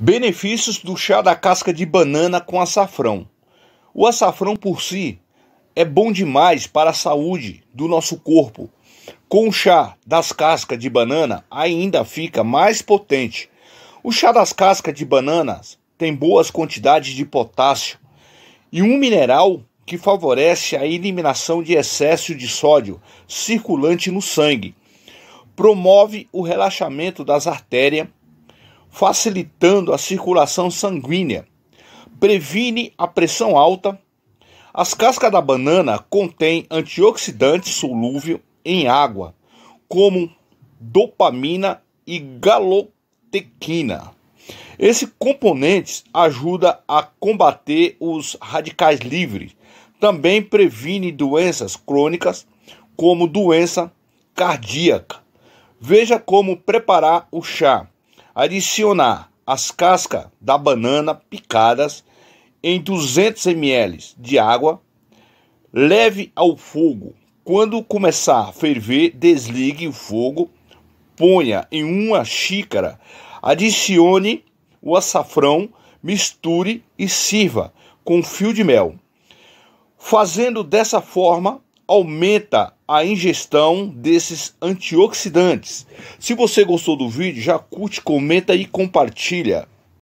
Benefícios do chá da casca de banana com açafrão. O açafrão por si é bom demais para a saúde do nosso corpo. Com o chá das cascas de banana ainda fica mais potente. O chá das cascas de bananas tem boas quantidades de potássio e um mineral que favorece a eliminação de excesso de sódio circulante no sangue. Promove o relaxamento das artérias facilitando a circulação sanguínea, previne a pressão alta. As cascas da banana contêm antioxidantes solúvel em água, como dopamina e galotequina. Esses componentes ajuda a combater os radicais livres. Também previne doenças crônicas, como doença cardíaca. Veja como preparar o chá. Adicionar as cascas da banana picadas em 200 ml de água. Leve ao fogo. Quando começar a ferver, desligue o fogo. Ponha em uma xícara. Adicione o açafrão, misture e sirva com fio de mel. Fazendo dessa forma, aumenta a ingestão desses antioxidantes. Se você gostou do vídeo, já curte, comenta e compartilha.